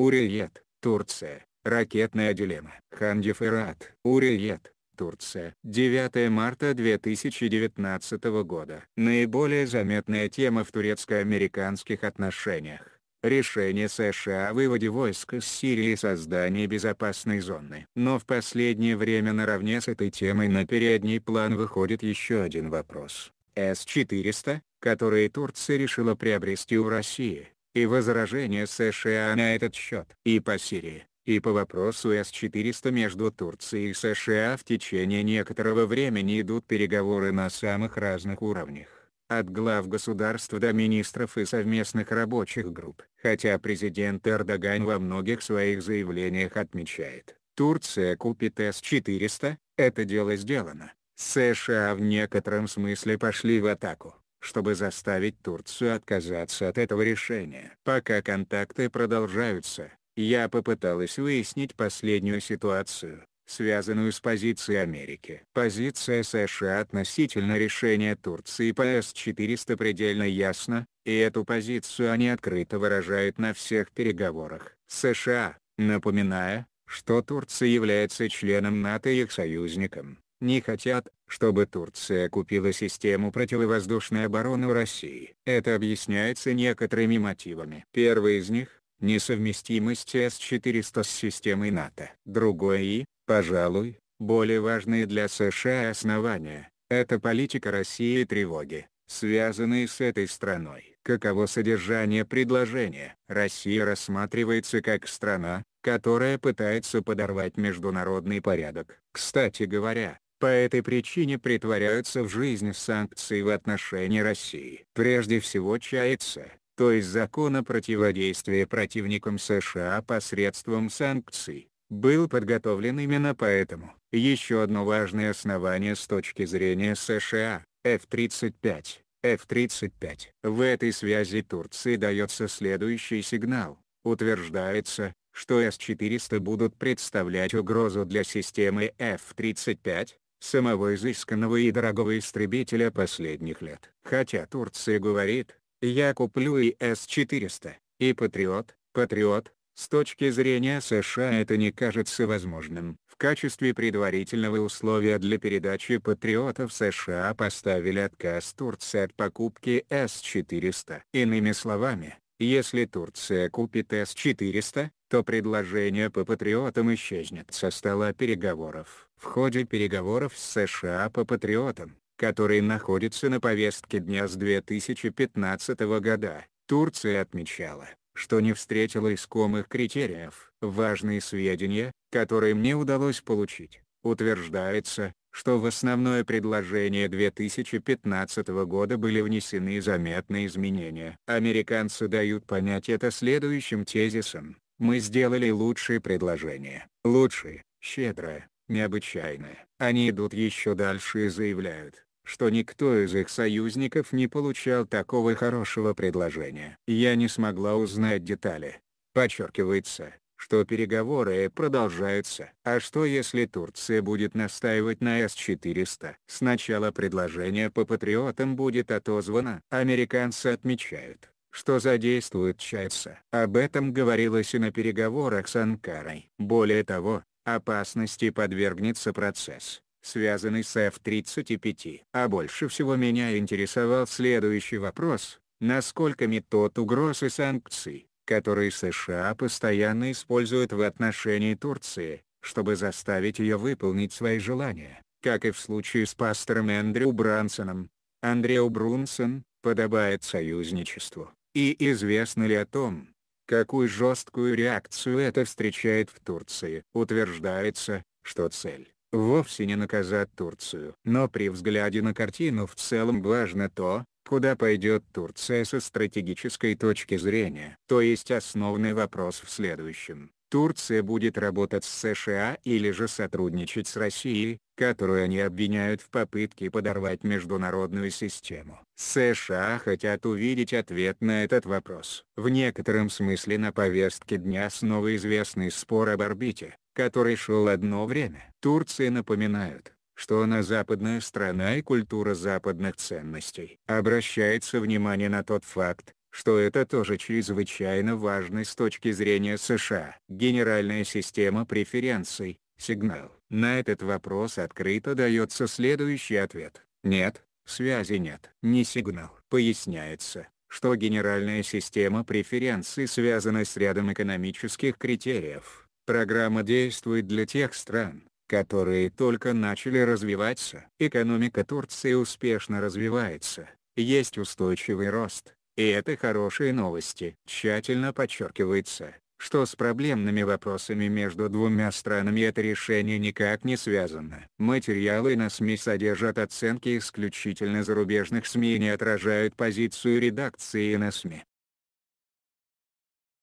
Уриет, Турция, ракетная дилемма. Хандиферат. Ферат, Уриет, Турция. 9 марта 2019 года. Наиболее заметная тема в турецко-американских отношениях. Решение США о выводе войск из Сирии и создании безопасной зоны. Но в последнее время наравне с этой темой на передний план выходит еще один вопрос. С-400, которые Турция решила приобрести у России, и возражения США на этот счет. И по Сирии, и по вопросу С-400 между Турцией и США в течение некоторого времени идут переговоры на самых разных уровнях от глав государств до министров и совместных рабочих групп. Хотя президент Эрдоган во многих своих заявлениях отмечает, Турция купит С-400, это дело сделано. США в некотором смысле пошли в атаку чтобы заставить Турцию отказаться от этого решения. Пока контакты продолжаются, я попыталась выяснить последнюю ситуацию, связанную с позицией Америки. Позиция США относительно решения Турции по С-400 предельно ясна, и эту позицию они открыто выражают на всех переговорах. США, напоминая, что Турция является членом НАТО и их союзником, не хотят чтобы Турция купила систему противовоздушной обороны у России. Это объясняется некоторыми мотивами. Первый из них – несовместимость С-400 с системой НАТО. Другое и, пожалуй, более важные для США основания – это политика России и тревоги, связанные с этой страной. Каково содержание предложения? Россия рассматривается как страна, которая пытается подорвать международный порядок. Кстати говоря, по этой причине притворяются в жизнь санкции в отношении России. Прежде всего чается, то есть закона противодействия противникам США посредством санкций, был подготовлен именно поэтому. Еще одно важное основание с точки зрения США – F-35. F-35. В этой связи Турции дается следующий сигнал. Утверждается, что С-400 будут представлять угрозу для системы F-35, самого изысканного и дорогого истребителя последних лет. Хотя Турция говорит, я куплю и С-400, и Патриот, Патриот, с точки зрения США это не кажется возможным. В качестве предварительного условия для передачи патриотов США поставили отказ Турции от покупки С-400. Иными словами, если Турция купит С-400, то предложение по «Патриотам» исчезнет со стола переговоров. В ходе переговоров с США по «Патриотам», которые находятся на повестке дня с 2015 года, Турция отмечала, что не встретила искомых критериев. Важные сведения, которые мне удалось получить, утверждается, что в основное предложение 2015 года были внесены заметные изменения. Американцы дают понять это следующим тезисом. Мы сделали лучшие предложения. Лучшие, щедрое, необычайное. Они идут еще дальше и заявляют, что никто из их союзников не получал такого хорошего предложения. Я не смогла узнать детали. Подчеркивается, что переговоры продолжаются. А что если Турция будет настаивать на С-400? Сначала предложение по патриотам будет отозвано. Американцы отмечают, что задействуют Чайца. Об этом говорилось и на переговорах с Анкарой. Более того, опасности подвергнется процесс, связанный с F-35. А больше всего меня интересовал следующий вопрос, насколько метод угрозы санкций, который США постоянно используют в отношении Турции, чтобы заставить ее выполнить свои желания, как и в случае с пастором Эндрю Брансоном. Андреу Брунсон, подобает союзничеству, и известно ли о том, какую жесткую реакцию это встречает в Турции. Утверждается, что цель — вовсе не наказать Турцию. Но при взгляде на картину в целом важно то, куда пойдет Турция со стратегической точки зрения. То есть основной вопрос в следующем. Турция будет работать с США или же сотрудничать с Россией, которую они обвиняют в попытке подорвать международную систему. США хотят увидеть ответ на этот вопрос. В некотором смысле на повестке дня снова известный спор об орбите, который шел одно время. Турции напоминают, что она западная страна и культура западных ценностей. Обращается внимание на тот факт, что это тоже чрезвычайно важно с точки зрения США. Генеральная система преференций, сигнал. На этот вопрос открыто дается следующий ответ. Нет, связи нет. Не сигнал. Поясняется, что генеральная система преференций связана с рядом экономических критериев. Программа действует для тех стран, которые только начали развиваться. Экономика Турции успешно развивается, есть устойчивый рост, и это хорошие новости. Тщательно подчеркивается, что с проблемными вопросами между двумя странами это решение никак не связано. Материалы на СМИ содержат оценки исключительно зарубежных СМИ и не отражают позицию редакции на СМИ.